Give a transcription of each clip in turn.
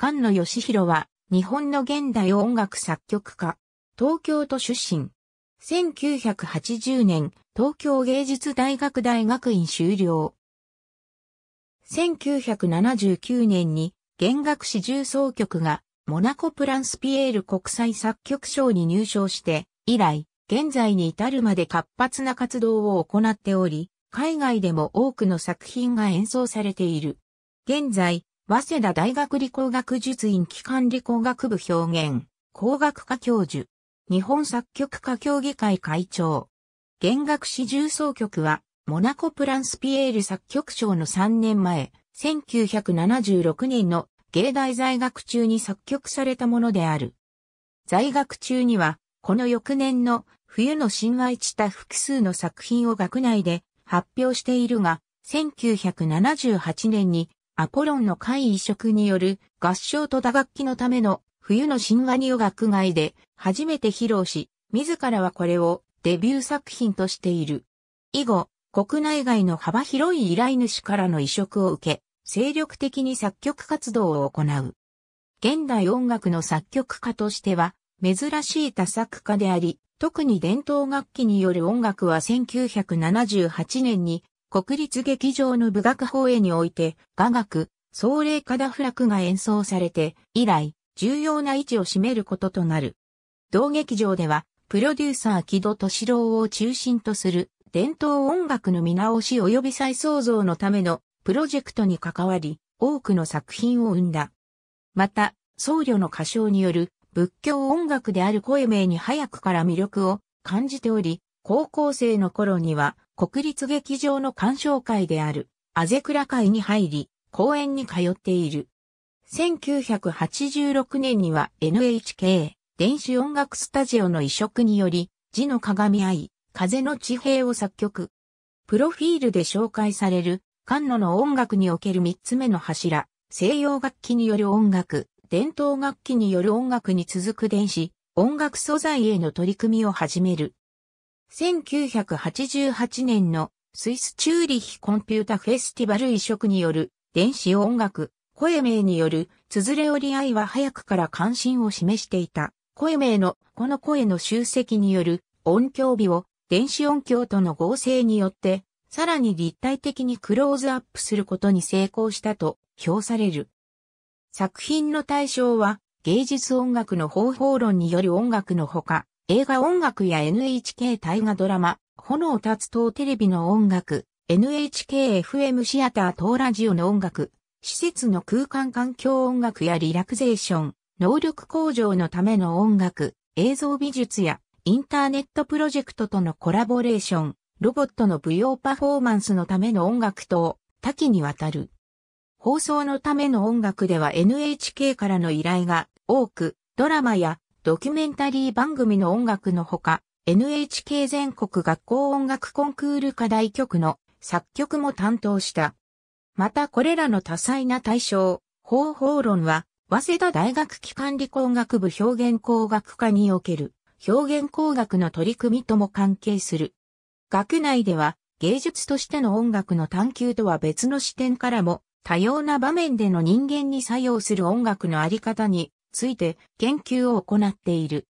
菅野義弘は、日本の現代音楽作曲家、東京都出身。1980年、東京芸術大学大学院修了。1979年に、弦楽四重奏曲が、モナコ・プランスピエール国際作曲賞に入賞して、以来、現在に至るまで活発な活動を行っており、海外でも多くの作品が演奏されている。現在、早稲田大学理工学術院機関理工学部表現、工学科教授、日本作曲家協議会会長。弦楽四重奏曲は、モナコプランスピエール作曲賞の3年前、1976年の芸大在学中に作曲されたものである。在学中には、この翌年の冬の神愛一た複数の作品を学内で発表しているが、1978年にアポロンの会移植による合唱と打楽器のための冬の神話にを学外で初めて披露し、自らはこれをデビュー作品としている。以後、国内外の幅広い依頼主からの移植を受け、精力的に作曲活動を行う。現代音楽の作曲家としては、珍しい多作家であり、特に伝統楽器による音楽は1978年に国立劇場の武学法へにおいて、雅楽、僧霊カダフクが演奏されて、以来、重要な位置を占めることとなる。同劇場では、プロデューサー木戸敏郎を中心とする伝統音楽の見直し及び再創造のためのプロジェクトに関わり、多くの作品を生んだ。また、僧侶の歌唱による仏教音楽である声名に早くから魅力を感じており、高校生の頃には、国立劇場の鑑賞会である、アゼクラ会に入り、公演に通っている。1986年には NHK 電子音楽スタジオの移植により、字の鏡愛、風の地平を作曲。プロフィールで紹介される、カンノの音楽における三つ目の柱、西洋楽器による音楽、伝統楽器による音楽に続く電子、音楽素材への取り組みを始める、1988年のスイスチューリヒコンピュータフェスティバル移植による電子音楽、声名による綴れ折り合いは早くから関心を示していた。声名のこの声の集積による音響美を電子音響との合成によってさらに立体的にクローズアップすることに成功したと評される。作品の対象は芸術音楽の方法論による音楽のほか、映画音楽や NHK 大河ドラマ、炎立つ党テレビの音楽、NHKFM シアター等ラジオの音楽、施設の空間環境音楽やリラクゼーション、能力向上のための音楽、映像美術やインターネットプロジェクトとのコラボレーション、ロボットの舞踊パフォーマンスのための音楽等、多岐にわたる。放送のための音楽では NHK からの依頼が多く、ドラマやドキュメンタリー番組の音楽のほか、NHK 全国学校音楽コンクール課題曲の作曲も担当した。またこれらの多彩な対象、方法論は、早稲田大学機関理工学部表現工学科における表現工学の取り組みとも関係する。学内では芸術としての音楽の探求とは別の視点からも多様な場面での人間に作用する音楽のあり方について研究を行っている。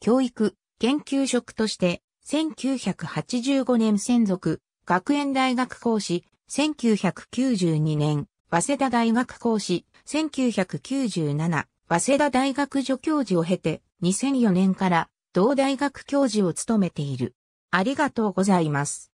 教育、研究職として、1985年専属、学園大学講師、1992年、早稲田大学講師、1997、早稲田大学助教授を経て、2004年から同大学教授を務めている。ありがとうございます。